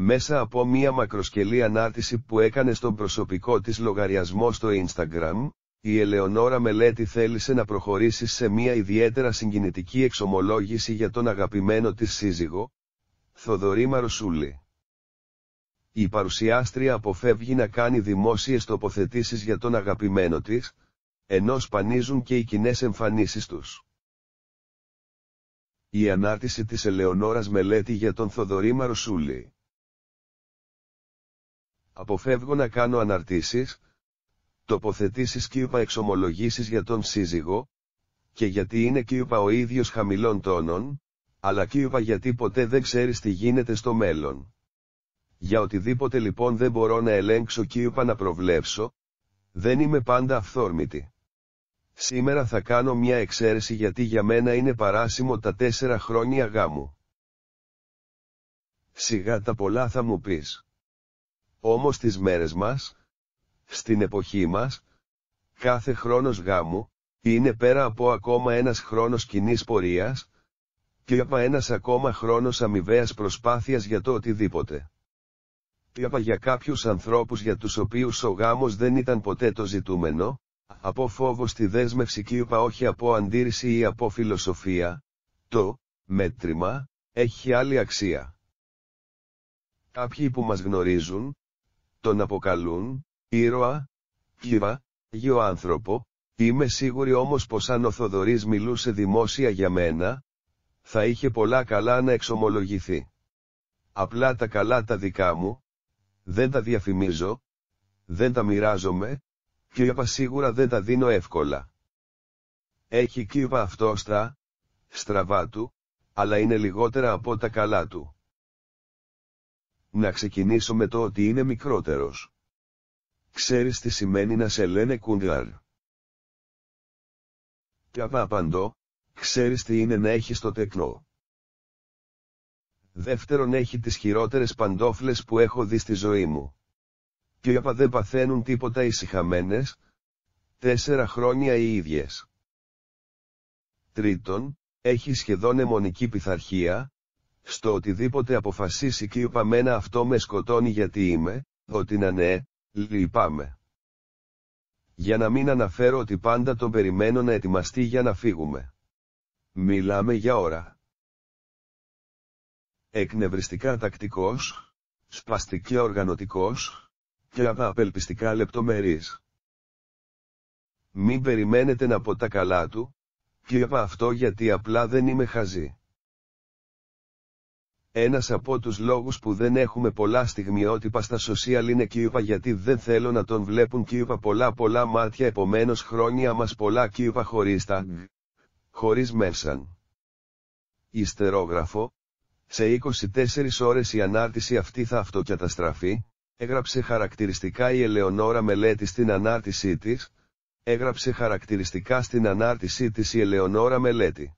μέσα από μία μακροσκελή ανάρτηση που έκανε στον προσωπικό της λογαριασμό στο Instagram, η Ελεονόρα Μελέτη θέλησε να προχωρήσει σε μία ιδιαίτερα συγκινητική εξομολόγηση για τον αγαπημένο της σύζυγο, Θοδωρή Μαρουσούλη. Η παρουσιάστρια αποφεύγει να κάνει δημόσιες τοποθετήσεις για τον αγαπημένο της, ενώ σπανίζουν και οι κοινές εμφανίσεις τους. Η ανάρτηση της Ελεονόρας Μελέτη για τον Θοδωρή Μαρουσούλη αποφεύγω να κάνω αναρτήσεις, τοποθετήσεις και είπα εξομολογήσεις για τον σύζυγο, και γιατί είναι και ο ίδιος χαμηλών τόνων, αλλά και γιατί ποτέ δεν ξέρεις τι γίνεται στο μέλλον. Για οτιδήποτε λοιπόν δεν μπορώ να ελέγξω και να προβλέψω, δεν είμαι πάντα αυθόρμητη. Σήμερα θα κάνω μια εξαίρεση γιατί για μένα είναι παράσιμο τα τέσσερα χρόνια γάμου. Σιγά τα πολλά θα μου πεις. Όμως τις μέρες μας, στην εποχή μας, κάθε χρόνος γάμου, είναι πέρα από ακόμα ένας χρόνος κοινής πορείας, και από ένας ακόμα χρόνος αμοιβαίας προσπάθειας για το οτιδήποτε. Και για κάποιους ανθρώπους για τους οποίους ο γάμος δεν ήταν ποτέ το ζητούμενο, από φόβο στη δέσμευση και όχι από αντίρρηση ή από φιλοσοφία, το μέτρημα έχει άλλη αξία. Κάποιοι που μας γνωρίζουν, τον αποκαλούν, ήρωα, κύβα, γιο άνθρωπο, είμαι σίγουρη όμως πως αν ο Θοδωρής μιλούσε δημόσια για μένα, θα είχε πολλά καλά να εξομολογηθεί. Απλά τα καλά τα δικά μου, δεν τα διαφημίζω, δεν τα μοιράζομαι, και είπα σίγουρα δεν τα δίνω εύκολα. Έχει κύβα αυτόστρα, στραβά του, αλλά είναι λιγότερα από τα καλά του. Να ξεκινήσω με το ότι είναι μικρότερος. Ξέρεις τι σημαίνει να σε λένε κουντάρ. απ' απαντώ, ξέρεις τι είναι να έχεις το τεκνό. Δεύτερον έχει τις χειρότερες παντόφλες που έχω δει στη ζωή μου. Και απ' δεν παθαίνουν τίποτα ησυχαμένε. τέσσερα χρόνια οι ίδιες. Τρίτον, έχει σχεδόν αιμονική πειθαρχία, στο οτιδήποτε αποφασίσει και μένα αυτό με σκοτώνει γιατί είμαι, ότι να ναι, λυπάμαι. Για να μην αναφέρω ότι πάντα τον περιμένω να ετοιμαστεί για να φύγουμε. Μιλάμε για ώρα. Εκνευριστικά τακτικός, σπαστικά οργανωτικός, και απελπιστικά λεπτομερής. Μην περιμένετε να πω τα καλά του, και είπα αυτό γιατί απλά δεν είμαι χαζή. Ένας από τους λόγους που δεν έχουμε πολλά στιγμιότυπα στα social είναι Κίουβα γιατί δεν θέλω να τον βλέπουν Κίουβα πολλά πολλά μάτια επομένως χρόνια μας πολλά Κίουβα χωρίς τα γ, χωρίς μέσαν Ιστερόγραφο, σε 24 ώρες η ανάρτηση αυτή θα αυτοκαταστραφεί, έγραψε χαρακτηριστικά η Ελεονόρα Μελέτη στην ανάρτησή της, έγραψε χαρακτηριστικά στην ανάρτησή της η Ελεονόρα Μελέτη.